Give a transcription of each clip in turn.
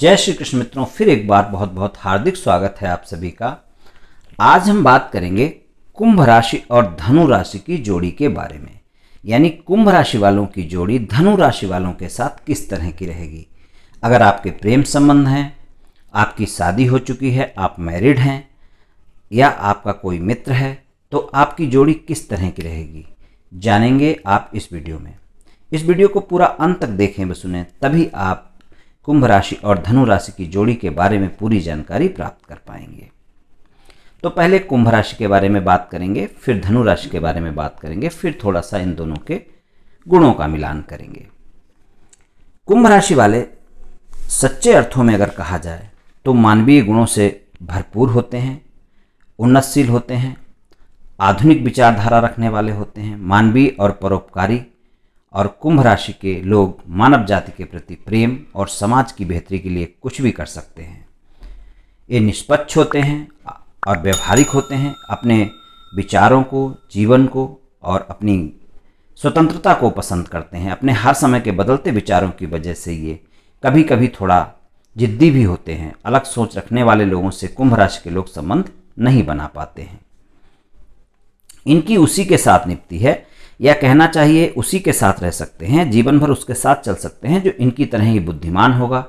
जय श्री कृष्ण मित्रों फिर एक बार बहुत बहुत हार्दिक स्वागत है आप सभी का आज हम बात करेंगे कुंभ राशि और धनु राशि की जोड़ी के बारे में यानी कुंभ राशि वालों की जोड़ी धनु राशि वालों के साथ किस तरह की रहेगी अगर आपके प्रेम संबंध हैं आपकी शादी हो चुकी है आप मैरिड हैं या आपका कोई मित्र है तो आपकी जोड़ी किस तरह की रहेगी जानेंगे आप इस वीडियो में इस वीडियो को पूरा अंत तक देखें व सुने तभी आप कुंभ राशि और धनु राशि की जोड़ी के बारे में पूरी जानकारी प्राप्त कर पाएंगे तो पहले कुंभ राशि के बारे में बात करेंगे फिर धनु राशि के बारे में बात करेंगे फिर थोड़ा सा इन दोनों के गुणों का मिलान करेंगे कुंभ राशि वाले सच्चे अर्थों में अगर कहा जाए तो मानवीय गुणों से भरपूर होते हैं उन्नतशील होते हैं आधुनिक विचारधारा रखने वाले होते हैं मानवीय और परोपकारी और कुंभ राशि के लोग मानव जाति के प्रति प्रेम और समाज की बेहतरी के लिए कुछ भी कर सकते हैं ये निष्पक्ष होते हैं और व्यवहारिक होते हैं अपने विचारों को जीवन को और अपनी स्वतंत्रता को पसंद करते हैं अपने हर समय के बदलते विचारों की वजह से ये कभी कभी थोड़ा जिद्दी भी होते हैं अलग सोच रखने वाले लोगों से कुंभ राशि के लोग संबंध नहीं बना पाते हैं इनकी उसी के साथ निपती है या कहना चाहिए उसी के साथ रह सकते हैं जीवन भर उसके साथ चल सकते हैं जो इनकी तरह ही बुद्धिमान होगा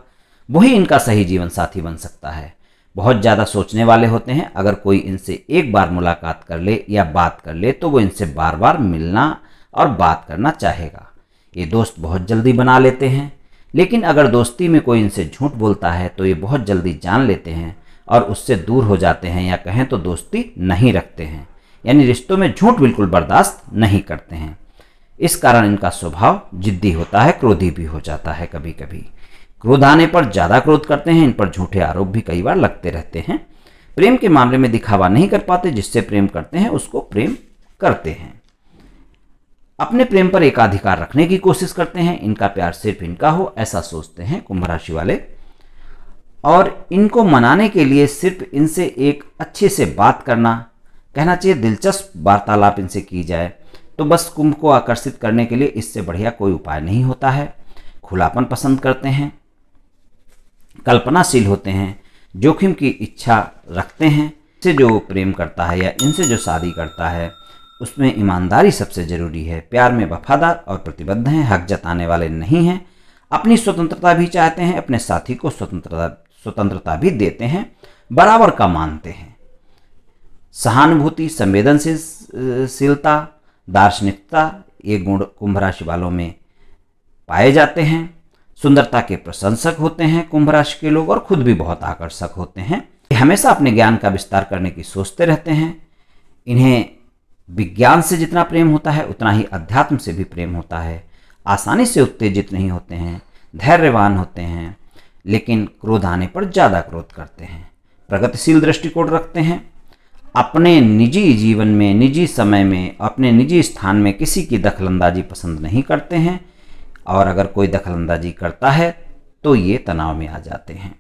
वही इनका सही जीवन साथी बन सकता है बहुत ज़्यादा सोचने वाले होते हैं अगर कोई इनसे एक बार मुलाकात कर ले या बात कर ले तो वो इनसे बार बार मिलना और बात करना चाहेगा ये दोस्त बहुत जल्दी बना लेते हैं लेकिन अगर दोस्ती में कोई इनसे झूठ बोलता है तो ये बहुत जल्दी जान लेते हैं और उससे दूर हो जाते हैं या कहें तो दोस्ती नहीं रखते हैं यानी रिश्तों में झूठ बिल्कुल बर्दाश्त नहीं करते हैं इस कारण इनका स्वभाव जिद्दी होता है क्रोधी भी हो जाता है कभी कभी क्रोध आने पर ज़्यादा क्रोध करते हैं इन पर झूठे आरोप भी कई बार लगते रहते हैं प्रेम के मामले में दिखावा नहीं कर पाते जिससे प्रेम करते हैं उसको प्रेम करते हैं अपने प्रेम पर एकाधिकार रखने की कोशिश करते हैं इनका प्यार सिर्फ इनका हो ऐसा सोचते हैं कुंभ राशि वाले और इनको मनाने के लिए सिर्फ इनसे एक अच्छे से बात करना कहना चाहिए दिलचस्प वार्तालाप इनसे की जाए तो बस कुंभ को आकर्षित करने के लिए इससे बढ़िया कोई उपाय नहीं होता है खुलापन पसंद करते हैं कल्पनाशील होते हैं जोखिम की इच्छा रखते हैं इनसे जो प्रेम करता है या इनसे जो शादी करता है उसमें ईमानदारी सबसे ज़रूरी है प्यार में वफादार और प्रतिबद्ध हैं हक जताने वाले नहीं हैं अपनी स्वतंत्रता भी चाहते हैं अपने साथी को स्वतंत्रता स्वतंत्रता भी देते हैं बराबर का मानते हैं सहानुभूति संवेदनशीलता दार्शनिकता ये गुण कुंभ राशि वालों में पाए जाते हैं सुंदरता के प्रशंसक होते हैं कुंभ राशि के लोग और खुद भी बहुत आकर्षक होते हैं ये हमेशा अपने ज्ञान का विस्तार करने की सोचते रहते हैं इन्हें विज्ञान से जितना प्रेम होता है उतना ही अध्यात्म से भी प्रेम होता है आसानी से उत्तेजित नहीं होते हैं धैर्यवान होते हैं लेकिन क्रोध आने पर ज़्यादा क्रोध करते हैं प्रगतिशील दृष्टिकोण रखते हैं अपने निजी जीवन में निजी समय में अपने निजी स्थान में किसी की दखलंदाजी पसंद नहीं करते हैं और अगर कोई दखलंदाजी करता है तो ये तनाव में आ जाते हैं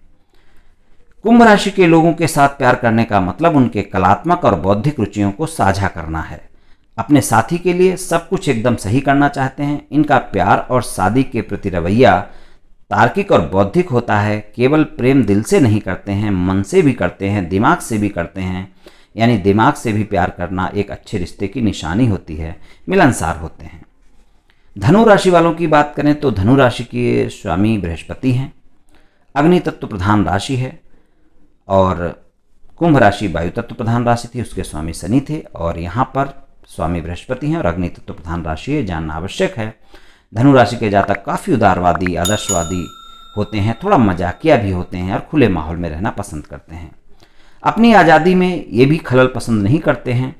कुंभ राशि के लोगों के साथ प्यार करने का मतलब उनके कलात्मक और बौद्धिक रुचियों को साझा करना है अपने साथी के लिए सब कुछ एकदम सही करना चाहते हैं इनका प्यार और शादी के प्रति रवैया तार्किक और बौद्धिक होता है केवल प्रेम दिल से नहीं करते हैं मन से भी करते हैं दिमाग से भी करते हैं यानी दिमाग से भी प्यार करना एक अच्छे रिश्ते की निशानी होती है मिलनसार होते हैं धनु राशि वालों की बात करें तो धनु राशि के स्वामी बृहस्पति हैं अग्नि तत्व प्रधान राशि है और कुंभ राशि वायु तत्व प्रधान राशि थी उसके स्वामी शनि थे और यहाँ पर स्वामी बृहस्पति हैं और अग्नि तत्व प्रधान राशि है जानना आवश्यक है धनु राशि के जातक काफ़ी उदारवादी आदर्शवादी होते हैं थोड़ा मजाकिया भी होते हैं और खुले माहौल में रहना पसंद करते हैं अपनी आज़ादी में ये भी खलल पसंद नहीं करते हैं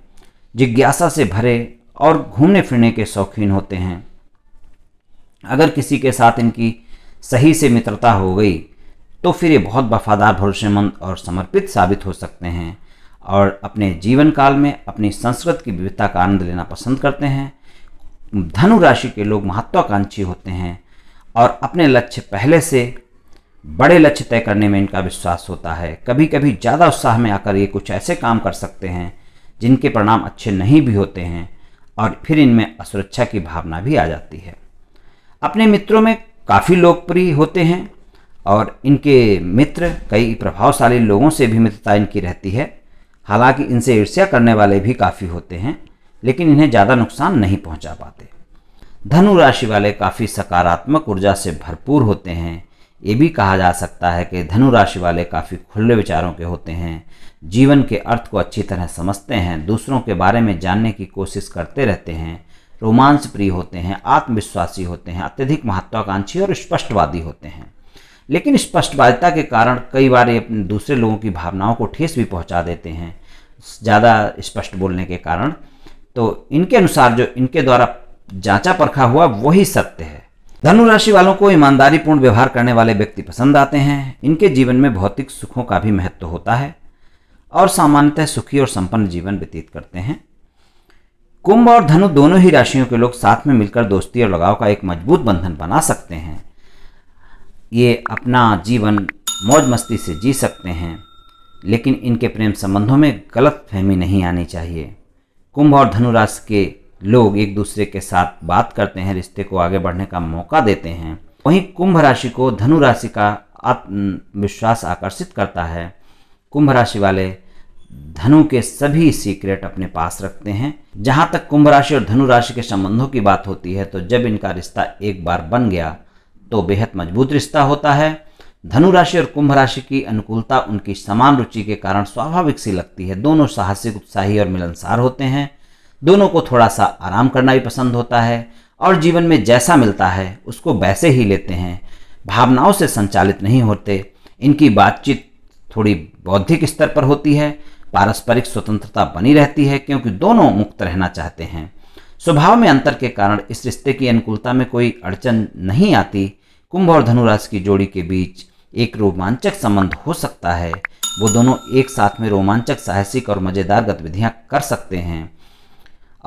जिज्ञासा से भरे और घूमने फिरने के शौकीन होते हैं अगर किसी के साथ इनकी सही से मित्रता हो गई तो फिर ये बहुत वफादार भरोसेमंद और समर्पित साबित हो सकते हैं और अपने जीवन काल में अपनी संस्कृत की विविधता का आनंद लेना पसंद करते हैं धनु राशि के लोग महत्वाकांक्षी होते हैं और अपने लक्ष्य पहले से बड़े लक्ष्य तय करने में इनका विश्वास होता है कभी कभी ज़्यादा उत्साह में आकर ये कुछ ऐसे काम कर सकते हैं जिनके परिणाम अच्छे नहीं भी होते हैं और फिर इनमें असुरक्षा की भावना भी आ जाती है अपने मित्रों में काफ़ी लोकप्रिय होते हैं और इनके मित्र कई प्रभावशाली लोगों से भी मित्रता इनकी रहती है हालांकि इनसे ईर्ष्या करने वाले भी काफ़ी होते हैं लेकिन इन्हें ज़्यादा नुकसान नहीं पहुंचा पाते धनु राशि वाले काफ़ी सकारात्मक ऊर्जा से भरपूर होते हैं ये भी कहा जा सकता है कि धनु राशि वाले काफ़ी खुले विचारों के होते हैं जीवन के अर्थ को अच्छी तरह समझते हैं दूसरों के बारे में जानने की कोशिश करते रहते हैं रोमांस प्रिय होते हैं आत्मविश्वासी होते हैं अत्यधिक महत्वाकांक्षी और स्पष्टवादी होते हैं लेकिन स्पष्टवादिता के कारण कई बार ये अपने दूसरे लोगों की भावनाओं को ठेस भी पहुंचा देते हैं ज़्यादा स्पष्ट बोलने के कारण तो इनके अनुसार जो इनके द्वारा जांचा परखा हुआ वही सत्य है धनु राशि वालों को ईमानदारी पूर्ण व्यवहार करने वाले व्यक्ति पसंद आते हैं इनके जीवन में भौतिक सुखों का भी महत्व होता है और सामान्यतः सुखी और संपन्न जीवन व्यतीत करते हैं कुंभ और धनु दोनों ही राशियों के लोग साथ में मिलकर दोस्ती और लगाव का एक मजबूत बंधन बना सकते हैं ये अपना जीवन मौज मस्ती से जी सकते हैं लेकिन इनके प्रेम संबंधों में गलत फहमी नहीं आनी चाहिए कुंभ और धनुराशि के लोग एक दूसरे के साथ बात करते हैं रिश्ते को आगे बढ़ने का मौका देते हैं वहीं कुंभ राशि को धनु राशि का आत्मविश्वास आकर्षित करता है कुंभ राशि वाले धनु के सभी सीक्रेट अपने पास रखते हैं जहां तक कुंभ राशि और धनु राशि के संबंधों की बात होती है तो जब इनका रिश्ता एक बार बन गया तो बेहद मजबूत रिश्ता होता है धनु राशि और कुंभ राशि की अनुकूलता उनकी समान रुचि के कारण स्वाभाविक सी लगती है दोनों साहसिक उत्साही और मिलनसार होते हैं दोनों को थोड़ा सा आराम करना भी पसंद होता है और जीवन में जैसा मिलता है उसको वैसे ही लेते हैं भावनाओं से संचालित नहीं होते इनकी बातचीत थोड़ी बौद्धिक स्तर पर होती है पारस्परिक स्वतंत्रता बनी रहती है क्योंकि दोनों मुक्त रहना चाहते हैं स्वभाव में अंतर के कारण इस रिश्ते की अनुकूलता में कोई अड़चन नहीं आती कुंभ और धनुराज की जोड़ी के बीच एक रोमांचक संबंध हो सकता है वो दोनों एक साथ में रोमांचक साहसिक और मज़ेदार गतिविधियाँ कर सकते हैं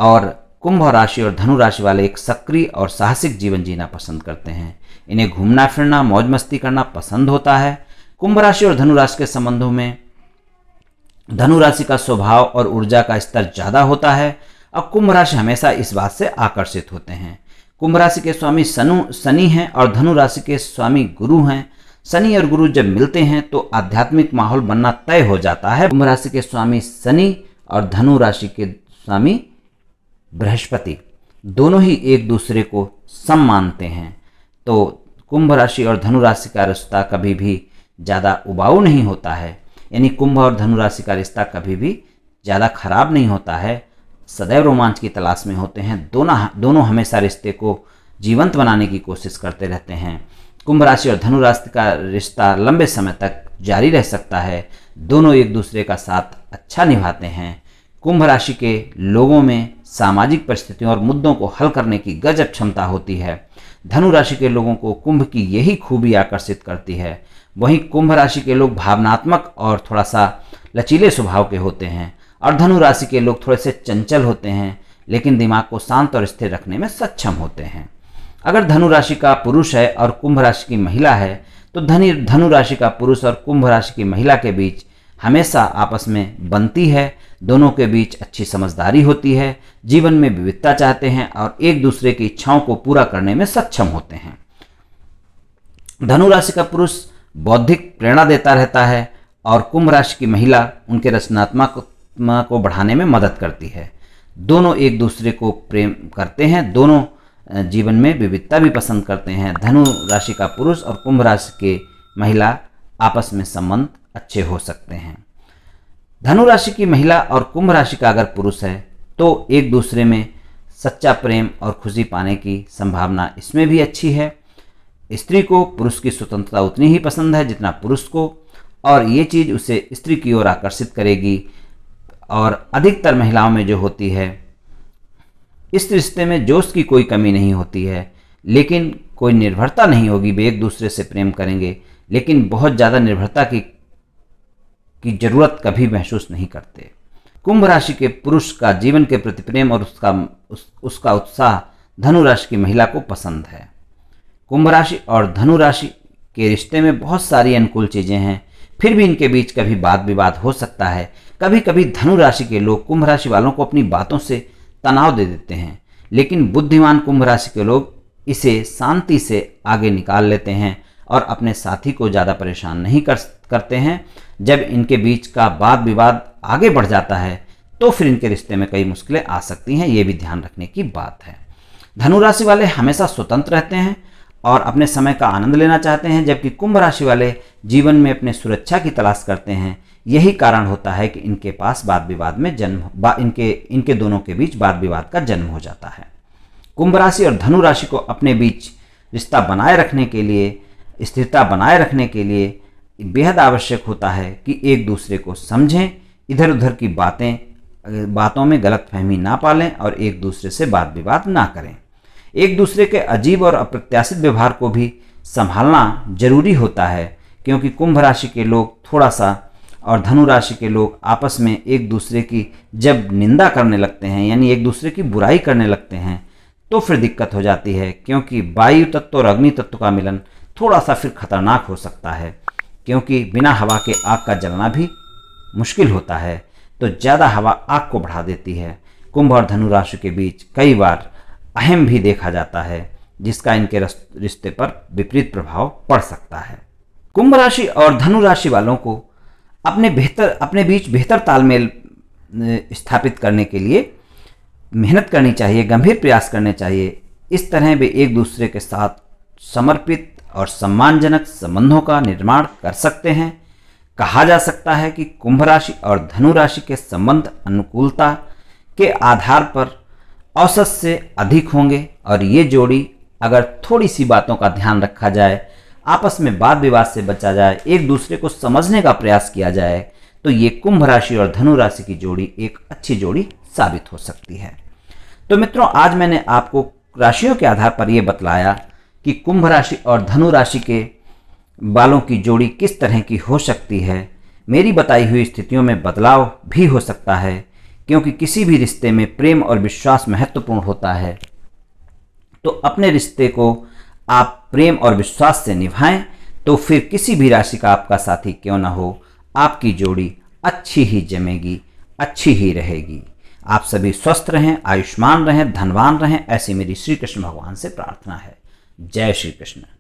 और कुंभ राशि और धनु राशि वाले एक सक्रिय और साहसिक जीवन जीना पसंद करते हैं इन्हें घूमना फिरना मौज मस्ती करना पसंद होता है कुंभ राशि और धनु राशि के संबंधों में धनु राशि का स्वभाव और ऊर्जा का स्तर ज़्यादा होता है अब कुंभ राशि हमेशा इस बात से आकर्षित होते हैं कुंभ राशि के स्वामी सनु शनि हैं और धनु राशि के स्वामी गुरु हैं शनि और गुरु जब मिलते हैं तो आध्यात्मिक माहौल बनना तय हो जाता है कुंभ राशि के स्वामी शनि और धनु राशि के स्वामी बृहस्पति दोनों ही एक दूसरे को सम मानते हैं तो कुंभ राशि और धनु राशि का रिश्ता कभी भी ज़्यादा उबाऊ नहीं होता है यानी कुंभ और धनु राशि का रिश्ता कभी भी ज़्यादा खराब नहीं होता है सदैव रोमांच की तलाश में होते हैं दोनों दोनों हमेशा रिश्ते को जीवंत बनाने की कोशिश करते रहते हैं कुंभ राशि और धनु राशि का रिश्ता लंबे समय तक जारी रह सकता है दोनों एक दूसरे का साथ अच्छा निभाते हैं कुंभ राशि के लोगों में सामाजिक परिस्थितियों और मुद्दों को हल करने की गजब क्षमता होती है धनु राशि के लोगों को कुंभ की यही खूबी आकर्षित करती है वहीं कुंभ राशि के लोग भावनात्मक और थोड़ा सा लचीले स्वभाव के होते हैं और धनु राशि के लोग थोड़े से चंचल होते हैं लेकिन दिमाग को शांत और स्थिर रखने में सक्षम होते हैं अगर धनु राशि का पुरुष है और कुंभ राशि की महिला है तो धनी धनु राशि का पुरुष और कुंभ राशि की महिला के बीच हमेशा आपस में बनती है दोनों के बीच अच्छी समझदारी होती है जीवन में विविधता चाहते हैं और एक दूसरे की इच्छाओं को पूरा करने में सक्षम होते हैं धनु राशि का पुरुष बौद्धिक प्रेरणा देता रहता है और कुंभ राशि की महिला उनके रचनात्मक को बढ़ाने में मदद करती है दोनों एक दूसरे को प्रेम करते हैं दोनों जीवन में विविधता भी पसंद करते हैं धनु राशि का पुरुष और कुंभ राशि के महिला आपस में संबंध अच्छे हो सकते हैं धनु राशि की महिला और कुंभ राशि का अगर पुरुष है तो एक दूसरे में सच्चा प्रेम और खुशी पाने की संभावना इसमें भी अच्छी है स्त्री को पुरुष की स्वतंत्रता उतनी ही पसंद है जितना पुरुष को और ये चीज़ उसे स्त्री की ओर आकर्षित करेगी और अधिकतर महिलाओं में जो होती है इस रिश्ते में जोश की कोई कमी नहीं होती है लेकिन कोई निर्भरता नहीं होगी वे एक दूसरे से प्रेम करेंगे लेकिन बहुत ज़्यादा निर्भरता की की जरूरत कभी महसूस नहीं करते कुंभ राशि के पुरुष का जीवन के प्रति प्रेम और उसका उस, उसका उत्साह धनु राशि की महिला को पसंद है कुंभ राशि और धनु राशि के रिश्ते में बहुत सारी अनुकूल चीज़ें हैं फिर भी इनके बीच कभी वाद विवाद हो सकता है कभी कभी धनु राशि के लोग कुंभ राशि वालों को अपनी बातों से तनाव दे देते हैं लेकिन बुद्धिमान कुंभ राशि के लोग इसे शांति से आगे निकाल लेते हैं और अपने साथी को ज़्यादा परेशान नहीं कर करते हैं जब इनके बीच का वाद विवाद आगे बढ़ जाता है तो फिर इनके रिश्ते में कई मुश्किलें आ सकती हैं ये भी ध्यान रखने की बात है धनु राशि वाले हमेशा स्वतंत्र रहते हैं और अपने समय का आनंद लेना चाहते हैं जबकि कुंभ राशि वाले जीवन में अपने सुरक्षा की तलाश करते हैं यही कारण होता है कि इनके पास वाद विवाद में जन्म इनके इनके दोनों के बीच वाद विवाद का जन्म हो जाता है कुंभ राशि और धनु राशि को अपने बीच रिश्ता बनाए रखने के लिए स्थिरता बनाए रखने के लिए बेहद आवश्यक होता है कि एक दूसरे को समझें इधर उधर की बातें बातों में गलत फहमी ना पालें और एक दूसरे से बात विवाद ना करें एक दूसरे के अजीब और अप्रत्याशित व्यवहार को भी संभालना जरूरी होता है क्योंकि कुंभ राशि के लोग थोड़ा सा और धनु राशि के लोग आपस में एक दूसरे की जब निंदा करने लगते हैं यानी एक दूसरे की बुराई करने लगते हैं तो फिर दिक्कत हो जाती है क्योंकि वायु तत्व और अग्नि तत्व का मिलन थोड़ा सा फिर खतरनाक हो सकता है क्योंकि बिना हवा के आग का जलना भी मुश्किल होता है तो ज़्यादा हवा आग को बढ़ा देती है कुंभ और धनु राशि के बीच कई बार अहम भी देखा जाता है जिसका इनके रिश्ते पर विपरीत प्रभाव पड़ सकता है कुंभ राशि और धनु राशि वालों को अपने बेहतर अपने बीच बेहतर तालमेल स्थापित करने के लिए मेहनत करनी चाहिए गंभीर प्रयास करने चाहिए इस तरह वे एक दूसरे के साथ समर्पित और सम्मानजनक संबंधों का निर्माण कर सकते हैं कहा जा सकता है कि कुंभ राशि और धनु राशि के संबंध अनुकूलता के आधार पर औसत से अधिक होंगे और ये जोड़ी अगर थोड़ी सी बातों का ध्यान रखा जाए आपस में वाद विवाद से बचा जाए एक दूसरे को समझने का प्रयास किया जाए तो ये कुंभ राशि और धनु राशि की जोड़ी एक अच्छी जोड़ी साबित हो सकती है तो मित्रों आज मैंने आपको राशियों के आधार पर यह बतलाया कि कुंभ राशि और धनु राशि के बालों की जोड़ी किस तरह की हो सकती है मेरी बताई हुई स्थितियों में बदलाव भी हो सकता है क्योंकि किसी भी रिश्ते में प्रेम और विश्वास महत्वपूर्ण होता है तो अपने रिश्ते को आप प्रेम और विश्वास से निभाएं तो फिर किसी भी राशि का आपका साथी क्यों ना हो आपकी जोड़ी अच्छी ही जमेगी अच्छी ही रहेगी आप सभी स्वस्थ रहें आयुष्मान रहें धनवान रहें ऐसी मेरी श्री कृष्ण भगवान से प्रार्थना है जय श्री कृष्ण